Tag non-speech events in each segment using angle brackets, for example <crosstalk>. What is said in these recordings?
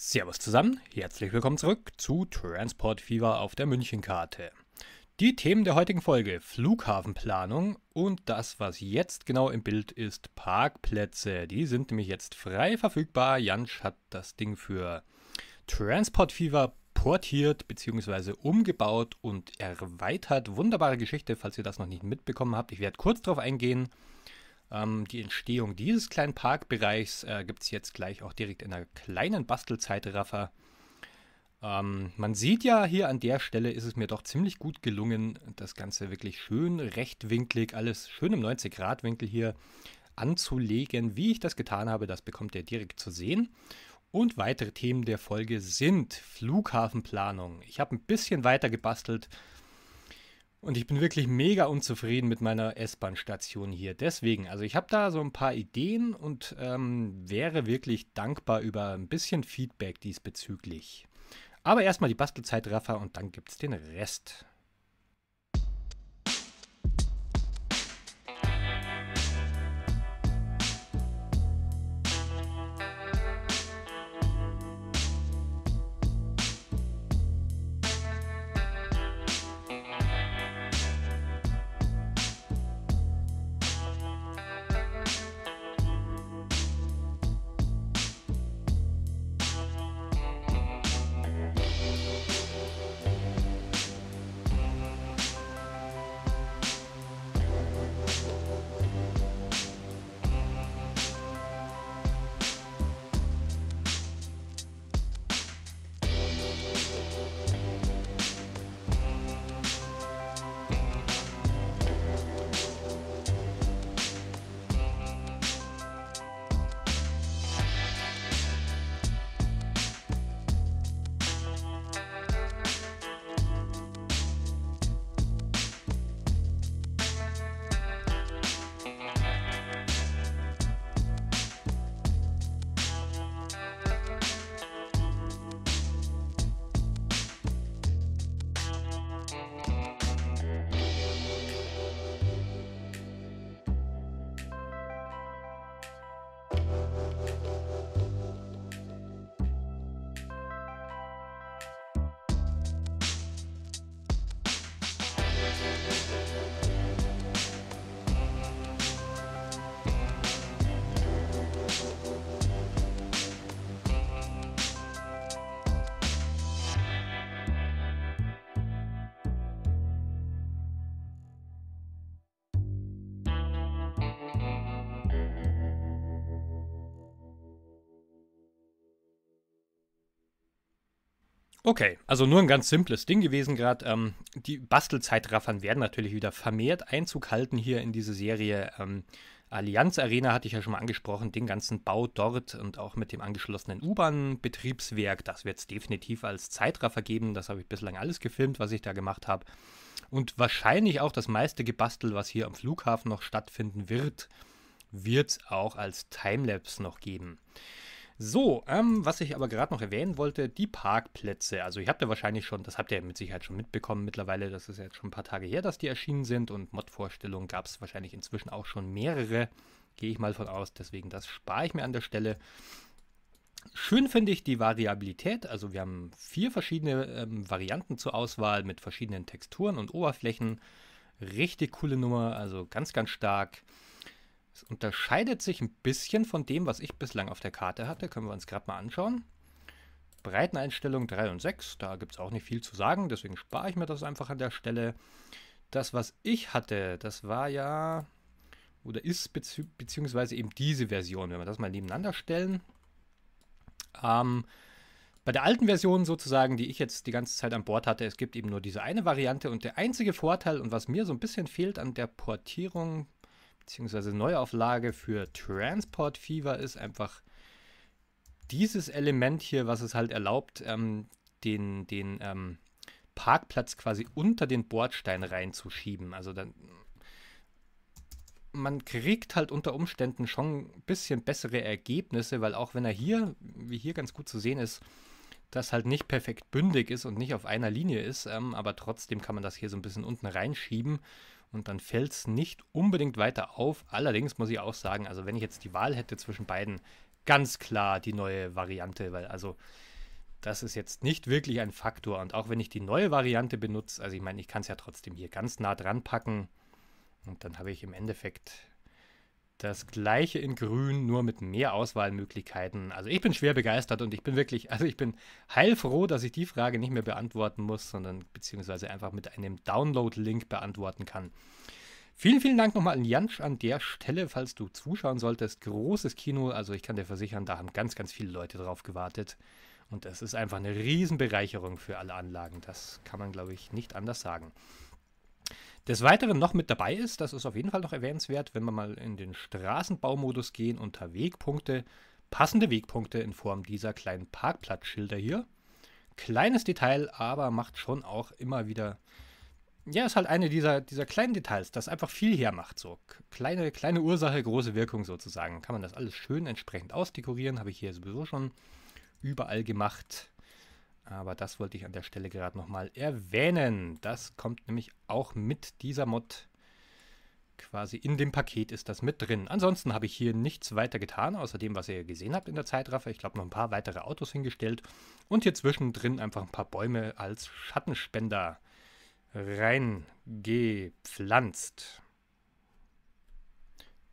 Servus zusammen, herzlich willkommen zurück zu Transport Fever auf der Münchenkarte. Die Themen der heutigen Folge: Flughafenplanung und das, was jetzt genau im Bild ist, Parkplätze. Die sind nämlich jetzt frei verfügbar. Jansch hat das Ding für Transport Fever portiert bzw. umgebaut und erweitert. Wunderbare Geschichte, falls ihr das noch nicht mitbekommen habt. Ich werde kurz darauf eingehen. Ähm, die Entstehung dieses kleinen Parkbereichs äh, gibt es jetzt gleich auch direkt in einer kleinen Bastelzeitraffer. Ähm, man sieht ja hier an der Stelle ist es mir doch ziemlich gut gelungen, das Ganze wirklich schön rechtwinklig, alles schön im 90-Grad-Winkel hier anzulegen. Wie ich das getan habe, das bekommt ihr direkt zu sehen. Und weitere Themen der Folge sind Flughafenplanung. Ich habe ein bisschen weiter gebastelt, und ich bin wirklich mega unzufrieden mit meiner S-Bahn-Station hier. Deswegen, also ich habe da so ein paar Ideen und ähm, wäre wirklich dankbar über ein bisschen Feedback diesbezüglich. Aber erstmal die Bastelzeitraffer und dann gibt es den Rest. Okay, also nur ein ganz simples Ding gewesen gerade. Ähm, die Bastelzeitraffern werden natürlich wieder vermehrt Einzug halten hier in diese Serie. Ähm, Allianz Arena hatte ich ja schon mal angesprochen, den ganzen Bau dort und auch mit dem angeschlossenen U-Bahn-Betriebswerk. Das wird es definitiv als Zeitraffer geben. Das habe ich bislang alles gefilmt, was ich da gemacht habe. Und wahrscheinlich auch das meiste Gebastel, was hier am Flughafen noch stattfinden wird, wird es auch als Timelapse noch geben. So, ähm, was ich aber gerade noch erwähnen wollte, die Parkplätze. Also ihr habt ja wahrscheinlich schon, das habt ihr mit Sicherheit schon mitbekommen mittlerweile, das ist jetzt schon ein paar Tage her, dass die erschienen sind und Mod-Vorstellungen gab es wahrscheinlich inzwischen auch schon mehrere, gehe ich mal von aus, deswegen das spare ich mir an der Stelle. Schön finde ich die Variabilität. Also wir haben vier verschiedene ähm, Varianten zur Auswahl mit verschiedenen Texturen und Oberflächen. Richtig coole Nummer, also ganz, ganz stark. Es unterscheidet sich ein bisschen von dem, was ich bislang auf der Karte hatte. Können wir uns gerade mal anschauen. Breiteneinstellung 3 und 6, da gibt es auch nicht viel zu sagen, deswegen spare ich mir das einfach an der Stelle. Das, was ich hatte, das war ja, oder ist beziehungsweise eben diese Version, wenn wir das mal nebeneinander stellen. Ähm, bei der alten Version sozusagen, die ich jetzt die ganze Zeit an Bord hatte, es gibt eben nur diese eine Variante und der einzige Vorteil und was mir so ein bisschen fehlt an der Portierung beziehungsweise Neuauflage für Transport Fever ist einfach dieses Element hier, was es halt erlaubt, ähm, den, den ähm, Parkplatz quasi unter den Bordstein reinzuschieben. Also dann, man kriegt halt unter Umständen schon ein bisschen bessere Ergebnisse, weil auch wenn er hier, wie hier ganz gut zu sehen ist, das halt nicht perfekt bündig ist und nicht auf einer Linie ist, ähm, aber trotzdem kann man das hier so ein bisschen unten reinschieben und dann fällt es nicht unbedingt weiter auf. Allerdings muss ich auch sagen, also wenn ich jetzt die Wahl hätte zwischen beiden, ganz klar die neue Variante, weil also das ist jetzt nicht wirklich ein Faktor. Und auch wenn ich die neue Variante benutze, also ich meine, ich kann es ja trotzdem hier ganz nah dran packen und dann habe ich im Endeffekt das gleiche in grün, nur mit mehr Auswahlmöglichkeiten. Also ich bin schwer begeistert und ich bin wirklich, also ich bin heilfroh, dass ich die Frage nicht mehr beantworten muss, sondern beziehungsweise einfach mit einem Download-Link beantworten kann. Vielen, vielen Dank nochmal an Jansch an der Stelle, falls du zuschauen solltest. Großes Kino, also ich kann dir versichern, da haben ganz, ganz viele Leute drauf gewartet. Und das ist einfach eine Riesenbereicherung für alle Anlagen. Das kann man, glaube ich, nicht anders sagen. Des Weiteren noch mit dabei ist, das ist auf jeden Fall noch erwähnenswert, wenn wir mal in den Straßenbaumodus gehen, unter Wegpunkte, passende Wegpunkte in Form dieser kleinen Parkplatzschilder hier. Kleines Detail, aber macht schon auch immer wieder, ja, ist halt eine dieser, dieser kleinen Details, das einfach viel hermacht. So kleine, kleine Ursache, große Wirkung sozusagen. Kann man das alles schön entsprechend ausdekorieren, habe ich hier sowieso schon überall gemacht. Aber das wollte ich an der Stelle gerade nochmal erwähnen. Das kommt nämlich auch mit dieser Mod. Quasi in dem Paket ist das mit drin. Ansonsten habe ich hier nichts weiter getan, außer dem, was ihr gesehen habt in der Zeitraffer. Ich glaube, noch ein paar weitere Autos hingestellt. Und hier zwischendrin einfach ein paar Bäume als Schattenspender reingepflanzt.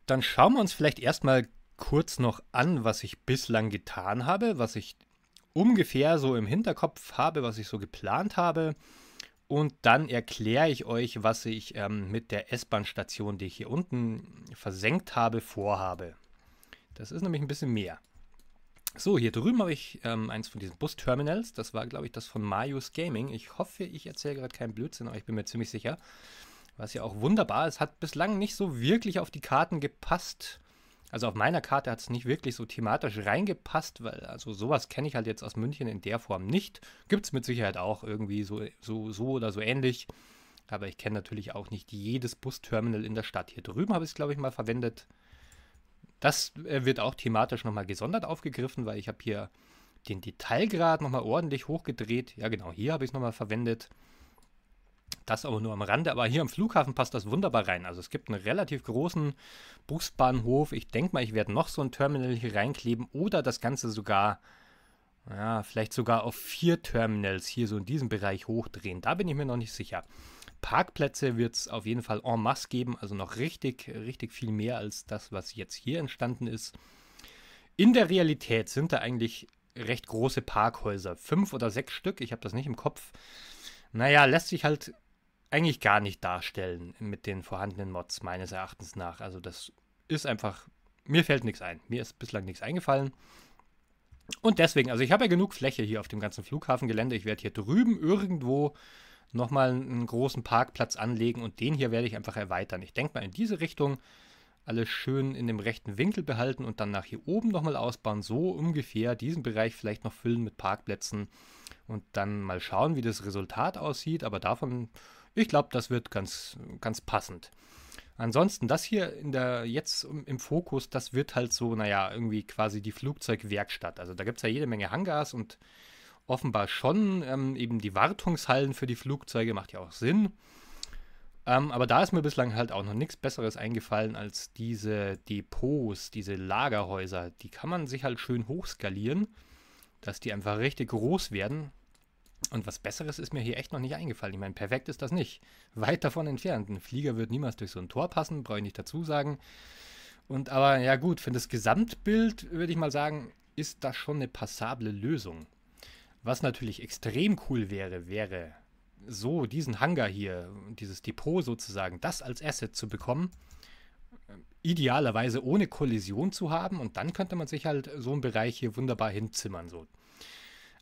Dann schauen wir uns vielleicht erstmal kurz noch an, was ich bislang getan habe, was ich ungefähr so im Hinterkopf habe, was ich so geplant habe. Und dann erkläre ich euch, was ich ähm, mit der S-Bahn-Station, die ich hier unten versenkt habe, vorhabe. Das ist nämlich ein bisschen mehr. So, hier drüben habe ich ähm, eins von diesen Busterminals. Das war, glaube ich, das von Marius Gaming. Ich hoffe, ich erzähle gerade keinen Blödsinn, aber ich bin mir ziemlich sicher. Was ja auch wunderbar ist, hat bislang nicht so wirklich auf die Karten gepasst. Also auf meiner Karte hat es nicht wirklich so thematisch reingepasst, weil also sowas kenne ich halt jetzt aus München in der Form nicht. Gibt es mit Sicherheit auch irgendwie so, so, so oder so ähnlich. Aber ich kenne natürlich auch nicht jedes Busterminal in der Stadt. Hier drüben habe ich es, glaube ich, mal verwendet. Das äh, wird auch thematisch nochmal gesondert aufgegriffen, weil ich habe hier den Detailgrad nochmal ordentlich hochgedreht. Ja genau, hier habe ich es nochmal verwendet. Das aber nur am Rande. Aber hier am Flughafen passt das wunderbar rein. Also es gibt einen relativ großen Busbahnhof. Ich denke mal, ich werde noch so ein Terminal hier reinkleben oder das Ganze sogar, ja, vielleicht sogar auf vier Terminals hier so in diesem Bereich hochdrehen. Da bin ich mir noch nicht sicher. Parkplätze wird es auf jeden Fall en masse geben, also noch richtig, richtig viel mehr als das, was jetzt hier entstanden ist. In der Realität sind da eigentlich recht große Parkhäuser, fünf oder sechs Stück, ich habe das nicht im Kopf. Naja, lässt sich halt eigentlich gar nicht darstellen mit den vorhandenen Mods, meines Erachtens nach. Also das ist einfach, mir fällt nichts ein. Mir ist bislang nichts eingefallen. Und deswegen, also ich habe ja genug Fläche hier auf dem ganzen Flughafengelände. Ich werde hier drüben irgendwo nochmal einen großen Parkplatz anlegen und den hier werde ich einfach erweitern. Ich denke mal in diese Richtung alles schön in dem rechten Winkel behalten und dann nach hier oben nochmal ausbauen. So ungefähr diesen Bereich vielleicht noch füllen mit Parkplätzen und dann mal schauen, wie das Resultat aussieht. Aber davon ich glaube, das wird ganz, ganz passend. Ansonsten, das hier in der, jetzt im Fokus, das wird halt so, naja, irgendwie quasi die Flugzeugwerkstatt. Also da gibt es ja jede Menge Hangars und offenbar schon ähm, eben die Wartungshallen für die Flugzeuge, macht ja auch Sinn. Ähm, aber da ist mir bislang halt auch noch nichts Besseres eingefallen als diese Depots, diese Lagerhäuser. Die kann man sich halt schön hochskalieren, dass die einfach richtig groß werden. Und was Besseres ist mir hier echt noch nicht eingefallen. Ich meine, perfekt ist das nicht. Weit davon entfernt. Ein Flieger wird niemals durch so ein Tor passen, brauche ich nicht dazu sagen. Und aber ja gut, für das Gesamtbild würde ich mal sagen, ist das schon eine passable Lösung. Was natürlich extrem cool wäre, wäre so diesen Hangar hier, dieses Depot sozusagen, das als Asset zu bekommen, idealerweise ohne Kollision zu haben und dann könnte man sich halt so einen Bereich hier wunderbar hinzimmern. So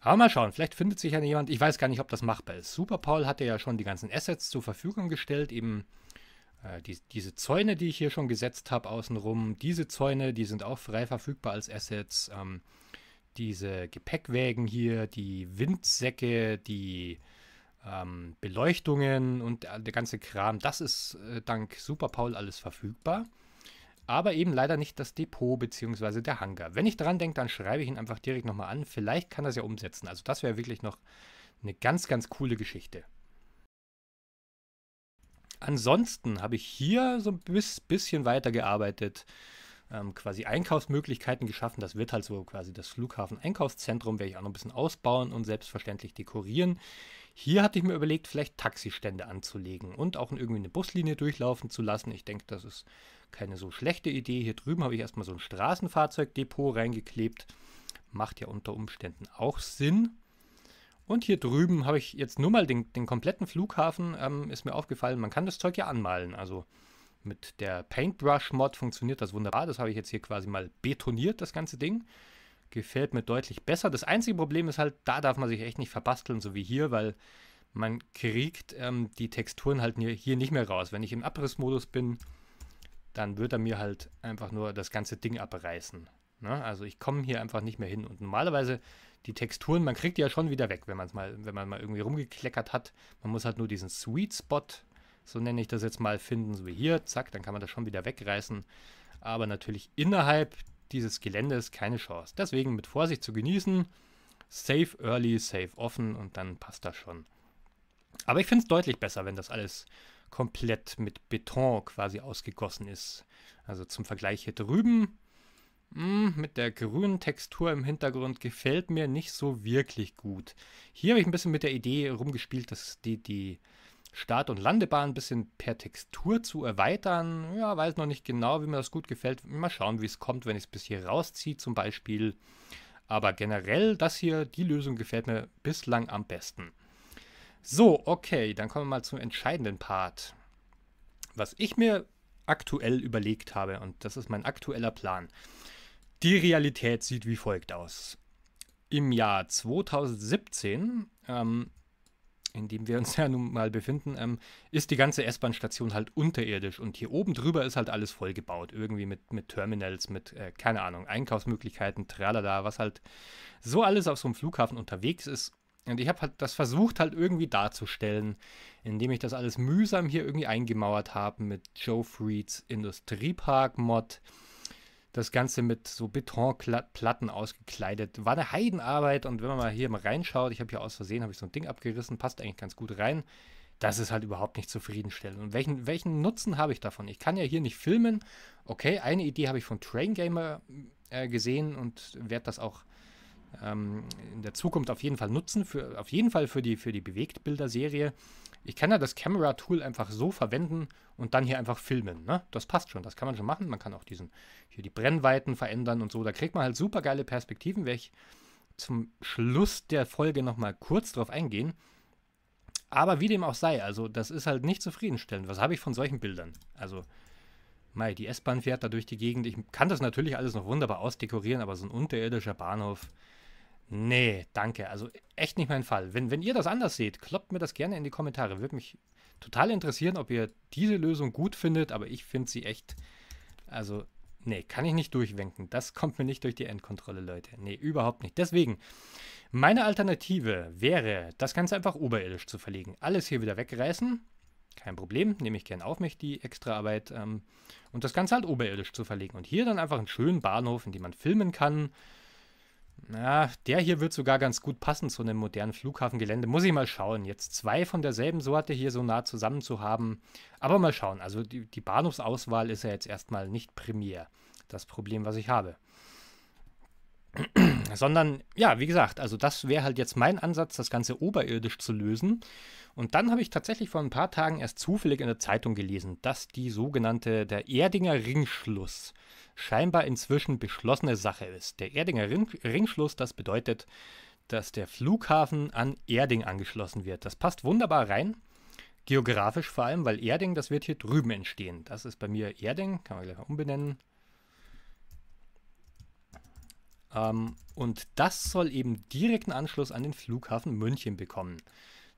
aber mal schauen, vielleicht findet sich ja jemand. Ich weiß gar nicht, ob das machbar ist. Super Paul hatte ja schon die ganzen Assets zur Verfügung gestellt, eben äh, die, diese Zäune, die ich hier schon gesetzt habe außenrum. Diese Zäune, die sind auch frei verfügbar als Assets. Ähm, diese Gepäckwägen hier, die Windsäcke, die ähm, Beleuchtungen und der ganze Kram, das ist äh, dank Super Paul alles verfügbar aber eben leider nicht das Depot bzw. der Hangar. Wenn ich daran denke, dann schreibe ich ihn einfach direkt nochmal an. Vielleicht kann er es ja umsetzen. Also das wäre wirklich noch eine ganz, ganz coole Geschichte. Ansonsten habe ich hier so ein bisschen weitergearbeitet, ähm, quasi Einkaufsmöglichkeiten geschaffen. Das wird halt so quasi das Flughafen-Einkaufszentrum, werde ich auch noch ein bisschen ausbauen und selbstverständlich dekorieren. Hier hatte ich mir überlegt, vielleicht Taxistände anzulegen und auch irgendwie eine Buslinie durchlaufen zu lassen. Ich denke, das ist keine so schlechte Idee. Hier drüben habe ich erstmal so ein Straßenfahrzeugdepot reingeklebt. Macht ja unter Umständen auch Sinn. Und hier drüben habe ich jetzt nur mal den, den kompletten Flughafen, ähm, ist mir aufgefallen, man kann das Zeug ja anmalen. Also mit der Paintbrush-Mod funktioniert das wunderbar. Das habe ich jetzt hier quasi mal betoniert, das ganze Ding. Gefällt mir deutlich besser. Das einzige Problem ist halt, da darf man sich echt nicht verbasteln, so wie hier, weil man kriegt ähm, die Texturen halt hier nicht mehr raus. Wenn ich im Abrissmodus bin, dann wird er mir halt einfach nur das ganze Ding abreißen. Ne? Also ich komme hier einfach nicht mehr hin. Und normalerweise die Texturen, man kriegt die ja schon wieder weg, wenn man es mal, wenn man mal irgendwie rumgekleckert hat. Man muss halt nur diesen Sweet Spot, so nenne ich das jetzt mal, finden, so wie hier, zack, dann kann man das schon wieder wegreißen. Aber natürlich innerhalb dieses Geländes keine Chance. Deswegen mit Vorsicht zu genießen. save early, save offen und dann passt das schon. Aber ich finde es deutlich besser, wenn das alles komplett mit Beton quasi ausgegossen ist. Also zum Vergleich hier drüben hm, mit der grünen Textur im Hintergrund gefällt mir nicht so wirklich gut. Hier habe ich ein bisschen mit der Idee rumgespielt, dass die, die Start- und Landebahn ein bisschen per Textur zu erweitern. Ja, weiß noch nicht genau, wie mir das gut gefällt. Mal schauen, wie es kommt, wenn ich es bis hier rausziehe zum Beispiel. Aber generell, das hier, die Lösung gefällt mir bislang am besten. So, okay, dann kommen wir mal zum entscheidenden Part. Was ich mir aktuell überlegt habe, und das ist mein aktueller Plan. Die Realität sieht wie folgt aus. Im Jahr 2017, ähm, in dem wir uns <laughs> ja nun mal befinden, ähm, ist die ganze S-Bahn-Station halt unterirdisch und hier oben drüber ist halt alles vollgebaut. Irgendwie mit, mit Terminals, mit, äh, keine Ahnung, Einkaufsmöglichkeiten, tralala, was halt so alles auf so einem Flughafen unterwegs ist und ich habe halt das versucht halt irgendwie darzustellen, indem ich das alles mühsam hier irgendwie eingemauert habe mit Joe Freeds Industriepark-Mod. Das Ganze mit so Betonplatten ausgekleidet. War eine Heidenarbeit und wenn man mal hier mal reinschaut, ich habe hier aus Versehen, habe ich so ein Ding abgerissen, passt eigentlich ganz gut rein. Das ist halt überhaupt nicht zufriedenstellend. Und welchen, welchen Nutzen habe ich davon? Ich kann ja hier nicht filmen. Okay, eine Idee habe ich von Train Gamer äh, gesehen und werde das auch ähm, in der Zukunft auf jeden Fall nutzen, für, auf jeden Fall für die, für die Bewegtbilder-Serie. Ich kann ja das Camera-Tool einfach so verwenden und dann hier einfach filmen. Ne? Das passt schon, das kann man schon machen. Man kann auch diesen, hier die Brennweiten verändern und so. Da kriegt man halt super geile Perspektiven, werde ich zum Schluss der Folge nochmal kurz drauf eingehen. Aber wie dem auch sei, also das ist halt nicht zufriedenstellend. Was habe ich von solchen Bildern? Also, mei, die S-Bahn fährt da durch die Gegend. Ich kann das natürlich alles noch wunderbar ausdekorieren, aber so ein unterirdischer Bahnhof, Nee, danke. Also echt nicht mein Fall. Wenn, wenn ihr das anders seht, kloppt mir das gerne in die Kommentare. Würde mich total interessieren, ob ihr diese Lösung gut findet, aber ich finde sie echt. Also, nee, kann ich nicht durchwenken. Das kommt mir nicht durch die Endkontrolle, Leute. Nee, überhaupt nicht. Deswegen, meine Alternative wäre, das Ganze einfach oberirdisch zu verlegen. Alles hier wieder wegreißen. Kein Problem, nehme ich gern auf mich die Extraarbeit ähm, und das Ganze halt oberirdisch zu verlegen. Und hier dann einfach einen schönen Bahnhof, in dem man filmen kann. Ja, der hier wird sogar ganz gut passen zu einem modernen Flughafengelände. Muss ich mal schauen. Jetzt zwei von derselben Sorte hier so nah zusammen zu haben. Aber mal schauen. Also die, die Bahnhofsauswahl ist ja jetzt erstmal nicht primär das Problem, was ich habe. <clears throat> Sondern, ja, wie gesagt, also das wäre halt jetzt mein Ansatz, das Ganze oberirdisch zu lösen. Und dann habe ich tatsächlich vor ein paar Tagen erst zufällig in der Zeitung gelesen, dass die sogenannte, der Erdinger Ringschluss, scheinbar inzwischen beschlossene Sache ist. Der Erdinger Ring Ringschluss, das bedeutet, dass der Flughafen an Erding angeschlossen wird. Das passt wunderbar rein, geografisch vor allem, weil Erding, das wird hier drüben entstehen. Das ist bei mir Erding, kann man gleich mal umbenennen. Ähm, und das soll eben direkten Anschluss an den Flughafen München bekommen.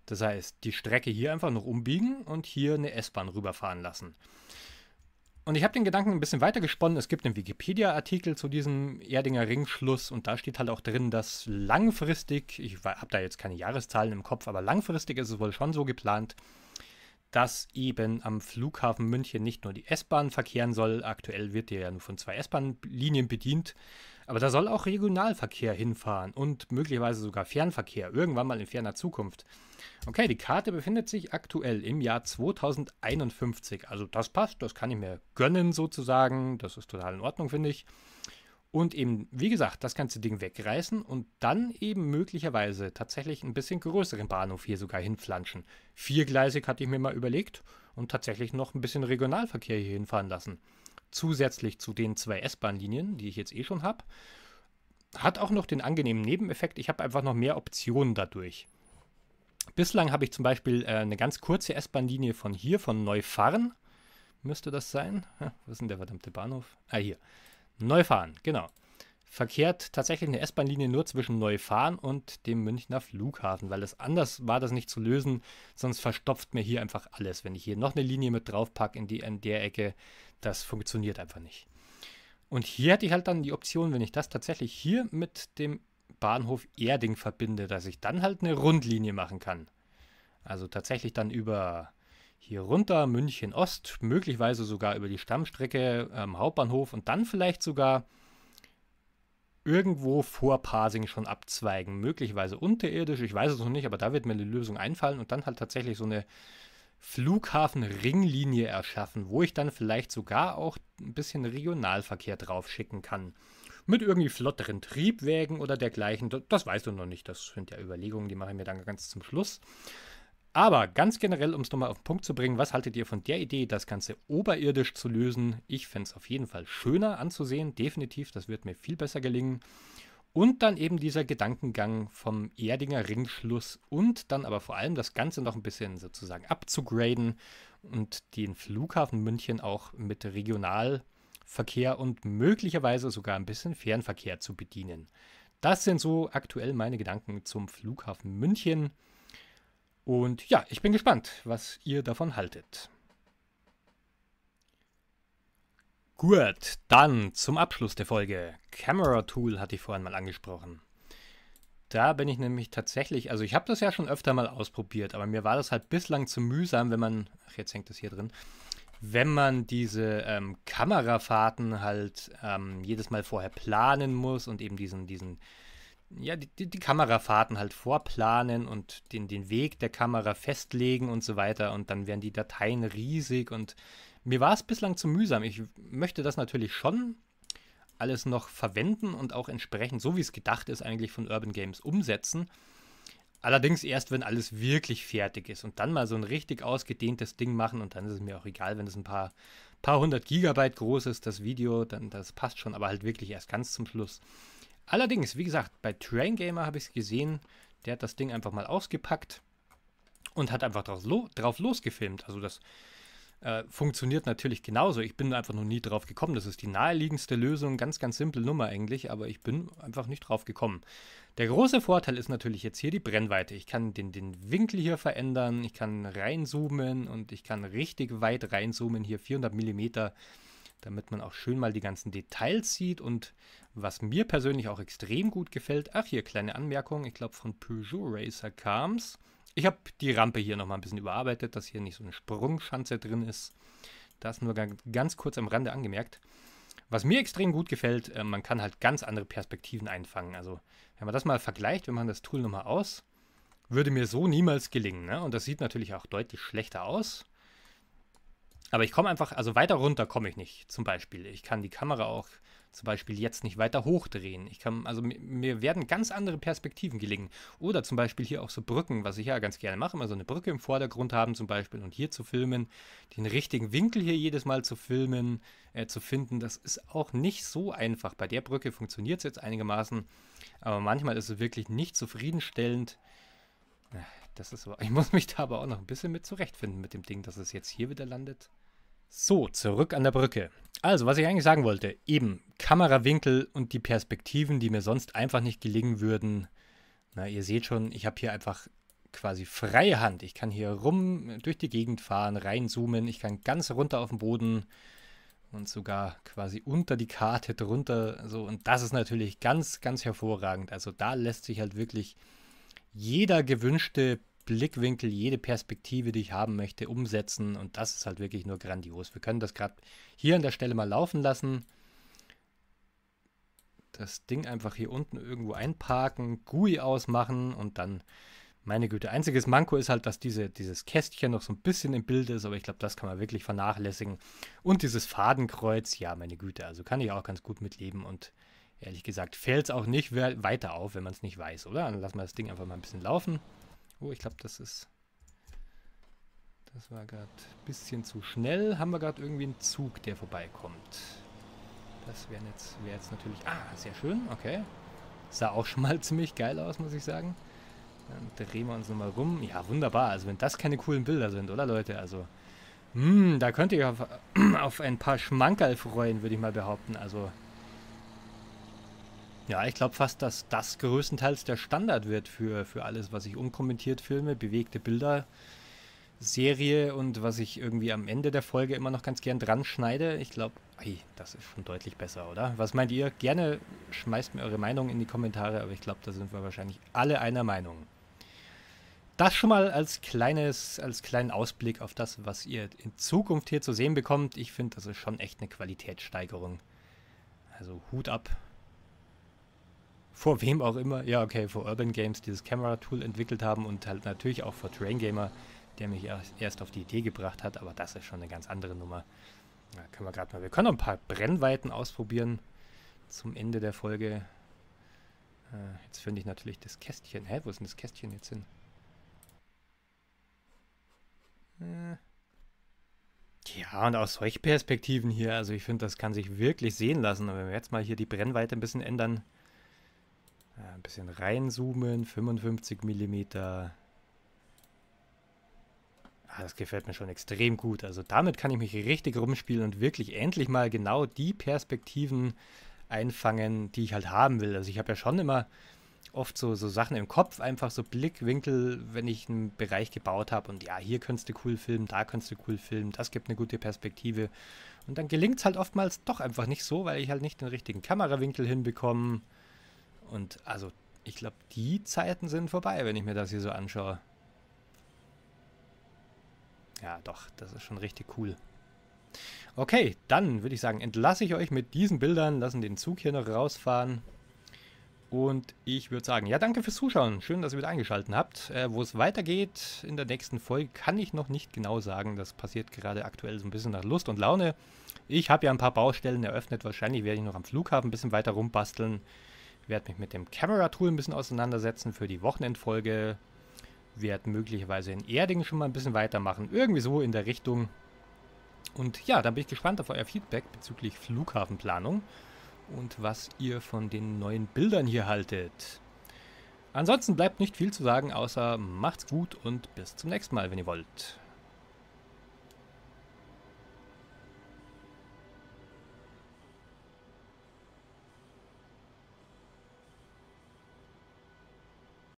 Das heißt, die Strecke hier einfach noch umbiegen und hier eine S-Bahn rüberfahren lassen. Und ich habe den Gedanken ein bisschen weiter gesponnen. Es gibt einen Wikipedia-Artikel zu diesem Erdinger Ringschluss und da steht halt auch drin, dass langfristig, ich habe da jetzt keine Jahreszahlen im Kopf, aber langfristig ist es wohl schon so geplant, dass eben am Flughafen München nicht nur die S-Bahn verkehren soll. Aktuell wird der ja nur von zwei S-Bahn-Linien bedient, aber da soll auch Regionalverkehr hinfahren und möglicherweise sogar Fernverkehr, irgendwann mal in ferner Zukunft. Okay, die Karte befindet sich aktuell im Jahr 2051. Also das passt, das kann ich mir gönnen sozusagen. Das ist total in Ordnung, finde ich. Und eben, wie gesagt, das ganze Ding wegreißen und dann eben möglicherweise tatsächlich ein bisschen größeren Bahnhof hier sogar hinflanschen. Viergleisig hatte ich mir mal überlegt und tatsächlich noch ein bisschen Regionalverkehr hier hinfahren lassen zusätzlich zu den zwei S-Bahn-Linien, die ich jetzt eh schon habe. Hat auch noch den angenehmen Nebeneffekt, ich habe einfach noch mehr Optionen dadurch. Bislang habe ich zum Beispiel äh, eine ganz kurze S-Bahn-Linie von hier, von Neufahren. Müsste das sein? Ha, wo ist denn der verdammte Bahnhof? Ah, hier. Neufahren, genau. Verkehrt tatsächlich eine S-Bahn-Linie nur zwischen Neufahren und dem Münchner Flughafen, weil das anders war das nicht zu lösen, sonst verstopft mir hier einfach alles. Wenn ich hier noch eine Linie mit draufpacke in, in der Ecke, das funktioniert einfach nicht. Und hier hätte ich halt dann die Option, wenn ich das tatsächlich hier mit dem Bahnhof Erding verbinde, dass ich dann halt eine Rundlinie machen kann. Also tatsächlich dann über hier runter, München Ost, möglicherweise sogar über die Stammstrecke ähm, Hauptbahnhof und dann vielleicht sogar irgendwo vor Parsing schon abzweigen, möglicherweise unterirdisch, ich weiß es noch nicht, aber da wird mir eine Lösung einfallen und dann halt tatsächlich so eine Flughafen-Ringlinie erschaffen, wo ich dann vielleicht sogar auch ein bisschen Regionalverkehr drauf schicken kann. Mit irgendwie flotteren Triebwägen oder dergleichen. Das weißt du noch nicht. Das sind ja Überlegungen, die mache ich mir dann ganz zum Schluss. Aber ganz generell, um es nochmal auf den Punkt zu bringen, was haltet ihr von der Idee, das Ganze oberirdisch zu lösen? Ich fände es auf jeden Fall schöner anzusehen, definitiv, das wird mir viel besser gelingen. Und dann eben dieser Gedankengang vom Erdinger Ringschluss und dann aber vor allem das Ganze noch ein bisschen sozusagen abzugraden und den Flughafen München auch mit Regionalverkehr und möglicherweise sogar ein bisschen Fernverkehr zu bedienen. Das sind so aktuell meine Gedanken zum Flughafen München. Und ja, ich bin gespannt, was ihr davon haltet. Gut, dann zum Abschluss der Folge. Camera Tool hatte ich vorhin mal angesprochen. Da bin ich nämlich tatsächlich, also ich habe das ja schon öfter mal ausprobiert, aber mir war das halt bislang zu mühsam, wenn man, ach jetzt hängt das hier drin, wenn man diese ähm, Kamerafahrten halt ähm, jedes Mal vorher planen muss und eben diesen, diesen, ja, die, die, die, Kamerafahrten halt vorplanen und den, den Weg der Kamera festlegen und so weiter und dann werden die Dateien riesig und mir war es bislang zu mühsam. Ich möchte das natürlich schon alles noch verwenden und auch entsprechend, so wie es gedacht ist, eigentlich von Urban Games umsetzen. Allerdings erst, wenn alles wirklich fertig ist und dann mal so ein richtig ausgedehntes Ding machen und dann ist es mir auch egal, wenn es ein paar, paar hundert Gigabyte groß ist, das Video, dann das passt schon, aber halt wirklich erst ganz zum Schluss. Allerdings, wie gesagt, bei Train Gamer habe ich es gesehen, der hat das Ding einfach mal ausgepackt und hat einfach drauf, lo drauf losgefilmt. Also das, äh, funktioniert natürlich genauso. Ich bin einfach noch nie drauf gekommen. Das ist die naheliegendste Lösung, ganz, ganz simple Nummer eigentlich, aber ich bin einfach nicht drauf gekommen. Der große Vorteil ist natürlich jetzt hier die Brennweite. Ich kann den, den Winkel hier verändern, ich kann reinzoomen und ich kann richtig weit reinzoomen, hier 400 mm, damit man auch schön mal die ganzen Details sieht. Und was mir persönlich auch extrem gut gefällt, ach hier, kleine Anmerkung, ich glaube von Peugeot Racer kam es ich habe die Rampe hier nochmal ein bisschen überarbeitet, dass hier nicht so eine Sprungschanze drin ist. Das nur ganz kurz am Rande angemerkt. Was mir extrem gut gefällt, äh, man kann halt ganz andere Perspektiven einfangen. Also wenn man das mal vergleicht, wenn man das Tool nochmal aus, würde mir so niemals gelingen. Ne? Und das sieht natürlich auch deutlich schlechter aus. Aber ich komme einfach, also weiter runter komme ich nicht, zum Beispiel. Ich kann die Kamera auch zum Beispiel jetzt nicht weiter hochdrehen. Ich kann, also mir werden ganz andere Perspektiven gelingen. Oder zum Beispiel hier auch so Brücken, was ich ja ganz gerne mache, mal so eine Brücke im Vordergrund haben zum Beispiel und hier zu filmen, den richtigen Winkel hier jedes Mal zu filmen, äh, zu finden, das ist auch nicht so einfach. Bei der Brücke funktioniert es jetzt einigermaßen, aber manchmal ist es wirklich nicht zufriedenstellend. Äh, das ist ich muss mich da aber auch noch ein bisschen mit zurechtfinden mit dem Ding, dass es jetzt hier wieder landet. So, zurück an der Brücke. Also, was ich eigentlich sagen wollte, eben Kamerawinkel und die Perspektiven, die mir sonst einfach nicht gelingen würden. Na, ihr seht schon, ich habe hier einfach quasi freie Hand. Ich kann hier rum durch die Gegend fahren, reinzoomen, ich kann ganz runter auf den Boden und sogar quasi unter die Karte drunter so und das ist natürlich ganz ganz hervorragend. Also da lässt sich halt wirklich jeder gewünschte Blickwinkel, jede Perspektive, die ich haben möchte, umsetzen. Und das ist halt wirklich nur grandios. Wir können das gerade hier an der Stelle mal laufen lassen. Das Ding einfach hier unten irgendwo einparken, GUI ausmachen und dann, meine Güte, einziges Manko ist halt, dass diese, dieses Kästchen noch so ein bisschen im Bild ist, aber ich glaube, das kann man wirklich vernachlässigen. Und dieses Fadenkreuz, ja, meine Güte, also kann ich auch ganz gut mitleben und ehrlich gesagt fällt es auch nicht weiter auf, wenn man es nicht weiß, oder? Dann lassen wir das Ding einfach mal ein bisschen laufen. Oh, ich glaube, das ist... Das war gerade ein bisschen zu schnell. Haben wir gerade irgendwie einen Zug, der vorbeikommt. Das wäre jetzt, wär jetzt natürlich... Ah, sehr schön, okay. Sah auch schon mal <laughs> ziemlich geil aus, muss ich sagen. Dann drehen wir uns nochmal rum. Ja, wunderbar. Also wenn das keine coolen Bilder sind, oder Leute? Also, mh, hm, da könnt ihr auf, <clears throat> auf ein paar Schmankerl freuen, würde ich mal behaupten. Also, ja, ich glaube fast, dass das größtenteils der Standard wird für, für alles, was ich unkommentiert filme, bewegte Bilder, Serie und was ich irgendwie am Ende der Folge immer noch ganz gern dran schneide. Ich glaube, das ist schon deutlich besser, oder? Was meint ihr? Gerne schmeißt mir eure Meinung in die Kommentare, aber ich glaube, da sind wir wahrscheinlich alle einer Meinung. Das schon mal als kleines, als kleinen Ausblick auf das, was ihr in Zukunft hier zu sehen bekommt. Ich finde, das ist schon echt eine Qualitätssteigerung. Also Hut ab vor wem auch immer, ja okay, vor Urban Games dieses Camera-Tool entwickelt haben und halt natürlich auch vor Train Gamer, der mich erst auf die Idee gebracht hat, aber das ist schon eine ganz andere Nummer. Da können wir gerade mal, wir können noch ein paar Brennweiten ausprobieren zum Ende der Folge. Äh, jetzt finde ich natürlich das Kästchen. Hä, wo ist denn das Kästchen jetzt hin? Äh. Ja, und aus solchen Perspektiven hier, also ich finde, das kann sich wirklich sehen lassen. Und wenn wir jetzt mal hier die Brennweite ein bisschen ändern, ein bisschen reinzoomen, 55 mm. Ah, das gefällt mir schon extrem gut. Also damit kann ich mich richtig rumspielen und wirklich endlich mal genau die Perspektiven einfangen, die ich halt haben will. Also ich habe ja schon immer oft so, so Sachen im Kopf, einfach so Blickwinkel, wenn ich einen Bereich gebaut habe und ja, hier könntest du cool filmen, da könntest du cool filmen, das gibt eine gute Perspektive. Und dann gelingt es halt oftmals doch einfach nicht so, weil ich halt nicht den richtigen Kamerawinkel hinbekomme und also, ich glaube, die Zeiten sind vorbei, wenn ich mir das hier so anschaue. Ja, doch, das ist schon richtig cool. Okay, dann würde ich sagen, entlasse ich euch mit diesen Bildern, lassen den Zug hier noch rausfahren. Und ich würde sagen, ja, danke fürs Zuschauen. Schön, dass ihr wieder eingeschaltet habt. Äh, Wo es weitergeht in der nächsten Folge, kann ich noch nicht genau sagen. Das passiert gerade aktuell so ein bisschen nach Lust und Laune. Ich habe ja ein paar Baustellen eröffnet. Wahrscheinlich werde ich noch am Flughafen ein bisschen weiter rumbasteln werde mich mit dem Camera-Tool ein bisschen auseinandersetzen für die Wochenendfolge. Werde möglicherweise in Erding schon mal ein bisschen weitermachen. Irgendwie so in der Richtung. Und ja, dann bin ich gespannt auf euer Feedback bezüglich Flughafenplanung und was ihr von den neuen Bildern hier haltet. Ansonsten bleibt nicht viel zu sagen, außer macht's gut und bis zum nächsten Mal, wenn ihr wollt.